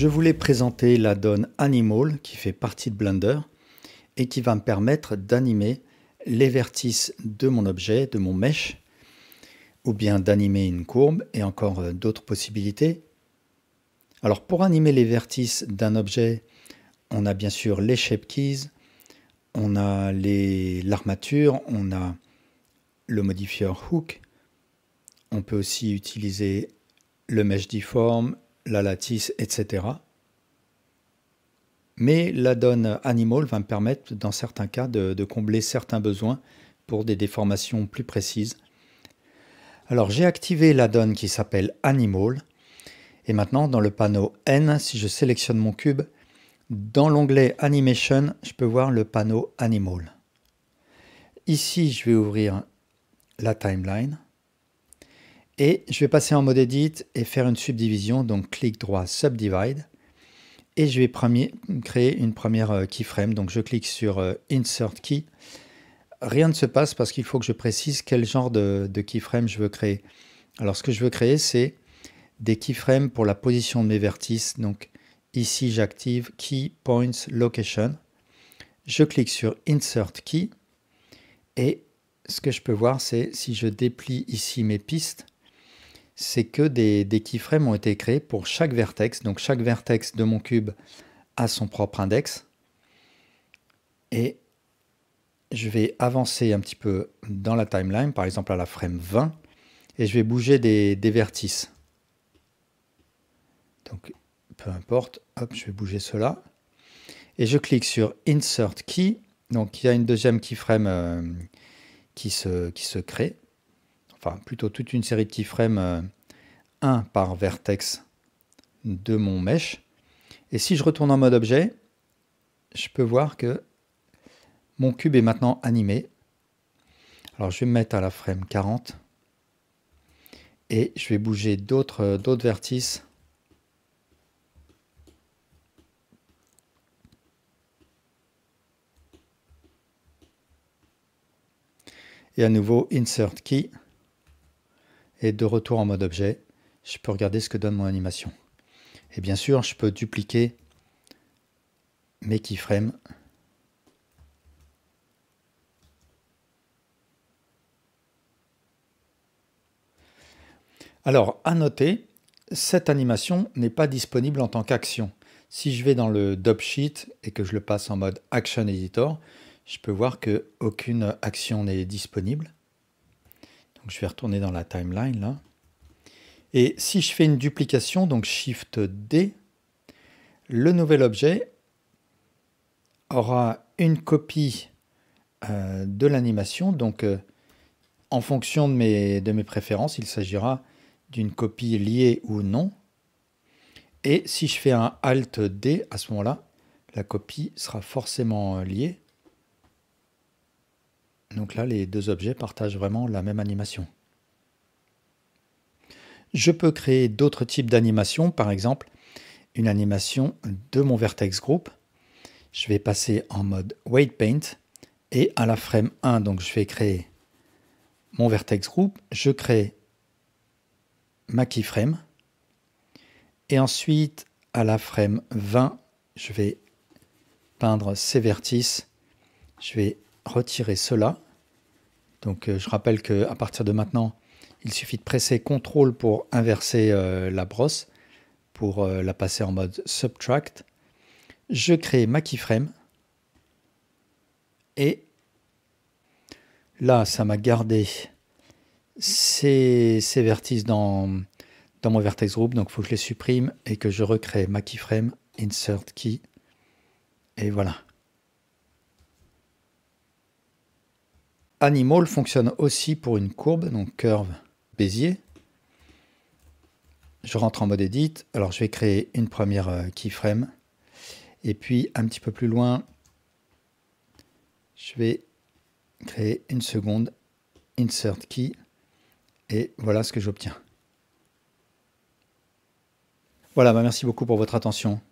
Je voulais présenter la donne Animal qui fait partie de Blender et qui va me permettre d'animer les vertices de mon objet, de mon mesh, ou bien d'animer une courbe et encore euh, d'autres possibilités. Alors pour animer les vertices d'un objet, on a bien sûr les shape keys, on a l'armature, on a le modifier hook, on peut aussi utiliser le mesh deform, la lattice, etc. Mais la donne animal va me permettre, dans certains cas, de, de combler certains besoins pour des déformations plus précises. Alors j'ai activé la donne qui s'appelle Animal. Et maintenant, dans le panneau N, si je sélectionne mon cube, dans l'onglet Animation, je peux voir le panneau Animal. Ici, je vais ouvrir la timeline. Et je vais passer en mode edit et faire une subdivision, donc clic droit subdivide. Et je vais créer une première euh, keyframe, donc je clique sur euh, insert key. Rien ne se passe parce qu'il faut que je précise quel genre de keyframe je veux créer. Alors ce que je veux créer, c'est des keyframes pour la position de mes vertices. Donc ici, j'active Key Points Location. Je clique sur Insert Key. Et ce que je peux voir, c'est si je déplie ici mes pistes, c'est que des, keyframes ont été créés pour chaque vertex. Donc chaque vertex de mon cube a son propre index. Et je vais avancer un petit peu dans la timeline, par exemple à la frame 20, et je vais bouger des, vertices. Donc peu importe, hop, je vais bouger cela. Et je clique sur Insert Key. Donc il y a une deuxième keyframe euh, qui se crée enfin plutôt toute une série de frames, euh, un par vertex de mon mesh. Et si je retourne en mode objet, je peux voir que mon cube est maintenant animé. Alors je vais me mettre à la frame 40 et je vais bouger euh, d'autres vertices. Et à nouveau insert key et de retour en mode objet, je peux regarder ce que donne mon animation. Et bien sûr, je peux dupliquer mes keyframes. Alors, à noter, cette animation n'est pas disponible en tant qu'action. Si je vais dans le Dope Sheet et que je le passe en mode Action Editor, je peux voir que aucune action n'est disponible je vais retourner dans la timeline là. Et si je fais une duplication, donc Shift D, le nouvel objet aura une copie euh, de l'animation. Donc euh, en fonction de mes, de mes préférences, il s'agira d'une copie liée ou non. Et si je fais un Alt D, à ce moment-là, la copie sera forcément euh, liée. Donc là, les deux objets partagent vraiment la même animation. Je peux créer d'autres types d'animations, par exemple une animation de mon vertex group. Je vais passer en mode weight paint et à la frame 1, donc je vais créer mon vertex group, je crée ma keyframe et ensuite à la frame 20, je vais peindre ces vertices, je vais retirer cela. Donc euh, je rappelle que à partir de maintenant, il suffit de presser CTRL pour inverser euh, la brosse, pour euh, la passer en mode Subtract. Je crée ma keyframe. Et là, ça m'a gardé ces, ces, vertices dans, dans mon vertex group. Donc il faut que je les supprime et que je recrée ma keyframe, insert key. Et voilà. Animal fonctionne aussi pour une courbe, donc curve Bézier. Je rentre en mode edit. Alors je vais créer une première euh, keyframe. Et puis un petit peu plus loin, je vais créer une seconde insert key. Et voilà ce que j'obtiens. Voilà, bah, merci beaucoup pour votre attention.